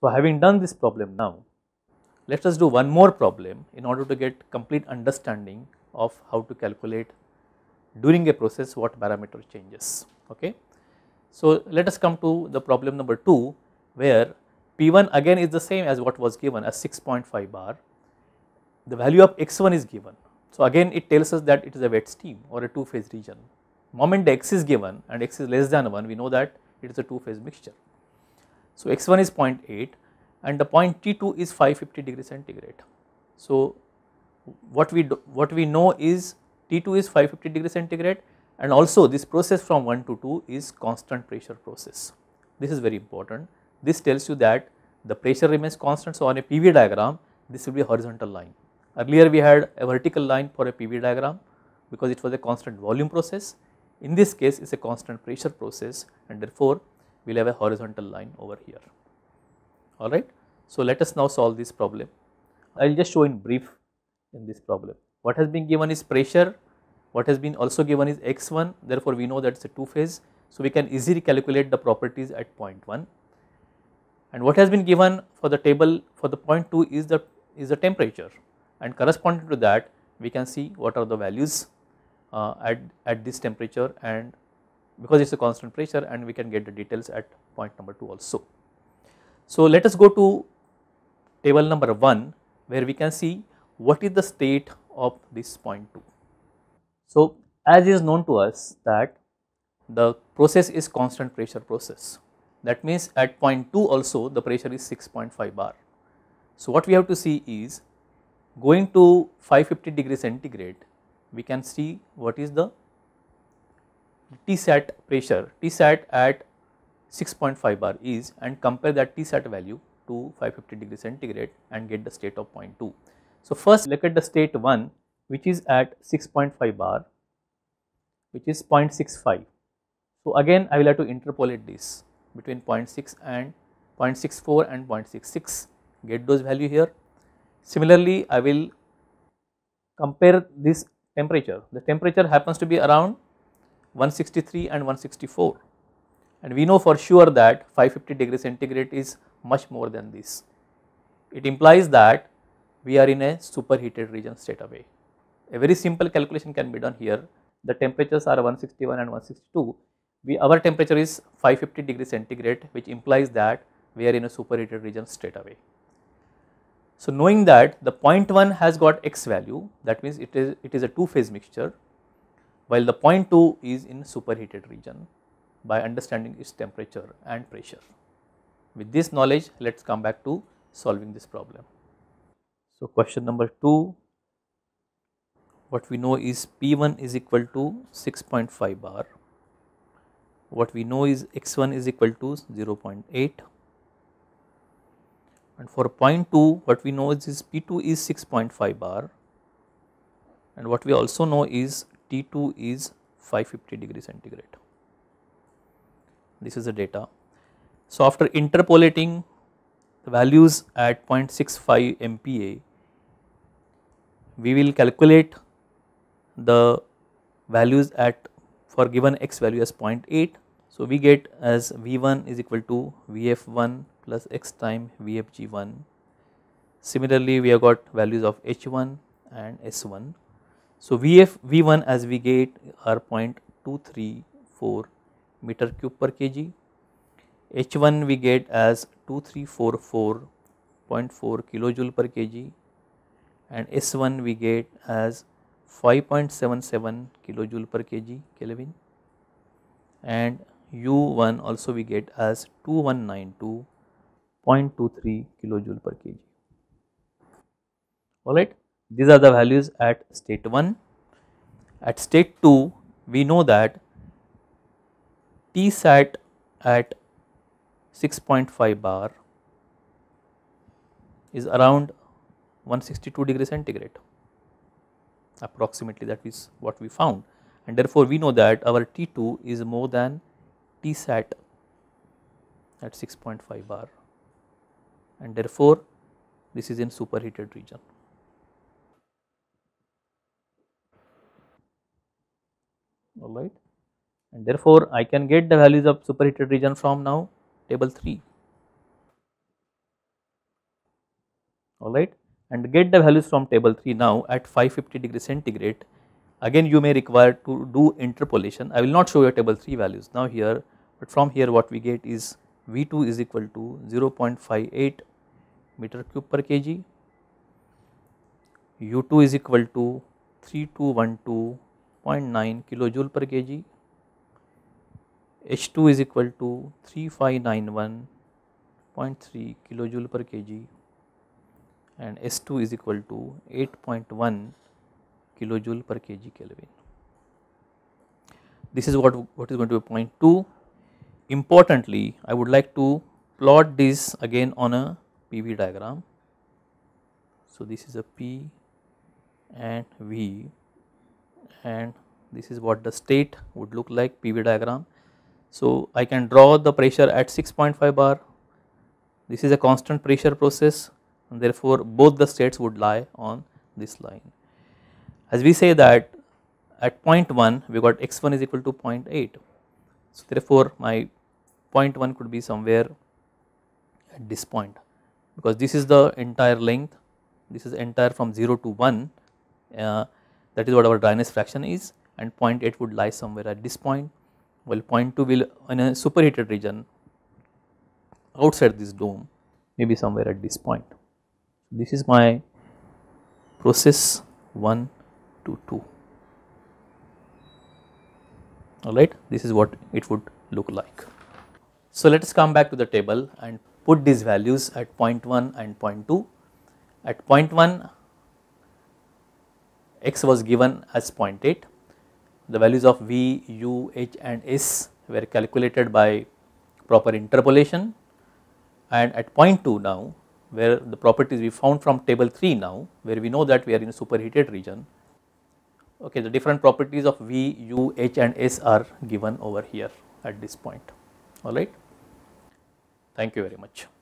So, having done this problem now, let us do one more problem in order to get complete understanding of how to calculate during a process what parameter changes. Okay. So, let us come to the problem number 2 where P1 again is the same as what was given as 6.5 bar. The value of X1 is given. So, again it tells us that it is a wet steam or a two phase region. Moment X is given and X is less than 1 we know that it is a two phase mixture. So, x1 is 0.8 and the point T2 is 550 degree centigrade. So, what we do, what we know is T2 is 550 degree centigrade and also this process from 1 to 2 is constant pressure process. This is very important. This tells you that the pressure remains constant. So, on a PV diagram this will be a horizontal line. Earlier we had a vertical line for a PV diagram because it was a constant volume process. In this case it is a constant pressure process and therefore we will have a horizontal line over here alright. So, let us now solve this problem. I will just show in brief in this problem. What has been given is pressure, what has been also given is x1 therefore, we know that it is a two phase. So, we can easily calculate the properties at point 1 and what has been given for the table for the point 2 is the is the temperature and corresponding to that we can see what are the values uh, at, at this temperature and because it is a constant pressure and we can get the details at point number 2 also. So, let us go to table number 1 where we can see what is the state of this point 2. So, as is known to us that the process is constant pressure process that means at point 2 also the pressure is 6.5 bar. So, what we have to see is going to 550 degree centigrade we can see what is the Tsat pressure Tsat at 6.5 bar is and compare that Tsat value to 550 degree centigrade and get the state of 0.2. So, first look at the state 1 which is at 6.5 bar which is 0.65. So, again I will have to interpolate this between 0.6 and 0.64 and 0.66 get those value here. Similarly, I will compare this temperature the temperature happens to be around 163 and 164 and we know for sure that 550 degree centigrade is much more than this. It implies that we are in a superheated region straight away. A very simple calculation can be done here. The temperatures are 161 and 162. We, our temperature is 550 degree centigrade which implies that we are in a superheated region straight away. So, knowing that the 0.1 has got x value that means it is it is a two phase mixture while the point 2 is in superheated region by understanding its temperature and pressure. With this knowledge, let us come back to solving this problem. So, question number 2, what we know is P1 is equal to 6.5 bar, what we know is x1 is equal to 0.8 and for point 2 what we know is, is P2 is 6.5 bar and what we also know is T2 is 550 degree centigrade. This is the data. So, after interpolating the values at 0.65 MPa, we will calculate the values at for given x value as 0.8. So, we get as V1 is equal to Vf1 plus x time Vfg1. Similarly, we have got values of H1 and S1 so, Vf V1 as we get are 0.234 meter cube per kg, H1 we get as 2344.4 kilojoule per kg and S1 we get as 5.77 kilojoule per kg Kelvin and U1 also we get as 2192.23 kilojoule per kg. Alright. These are the values at state 1. At state 2, we know that T sat at 6.5 bar is around 162 degree centigrade approximately that is what we found and therefore we know that our T2 is more than T sat at 6.5 bar and therefore this is in superheated region. alright. And therefore, I can get the values of superheated region from now table 3 alright and get the values from table 3 now at 550 degree centigrade again you may require to do interpolation I will not show you table 3 values now here but from here what we get is V2 is equal to 0.58 meter cube per kg U2 is equal to 3212 0.9 kilojoule per kg. H2 is equal to 3591.3 kilojoule per kg and S2 is equal to 8.1 kilojoule per kg Kelvin. This is what, what is going to be point 2. Importantly, I would like to plot this again on a PV diagram. So, this is a P and V and this is what the state would look like PV diagram. So, I can draw the pressure at 6.5 bar. This is a constant pressure process and therefore, both the states would lie on this line. As we say that at point 0.1 we got x1 is equal to 0.8. So, therefore, my point 0.1 could be somewhere at this point because this is the entire length, this is entire from 0 to 1 uh, that is what our dryness fraction is and 0.8 would lie somewhere at this point well 0.2 will in a superheated region outside this dome maybe somewhere at this point. This is my process 1 to 2 alright this is what it would look like. So let us come back to the table and put these values at 0.1 and 0.2. At 0.1 x was given as 0.8. The values of v, u, h and s were calculated by proper interpolation and at point 0.2 now where the properties we found from table 3 now where we know that we are in a superheated region okay the different properties of v u h and s are given over here at this point all right thank you very much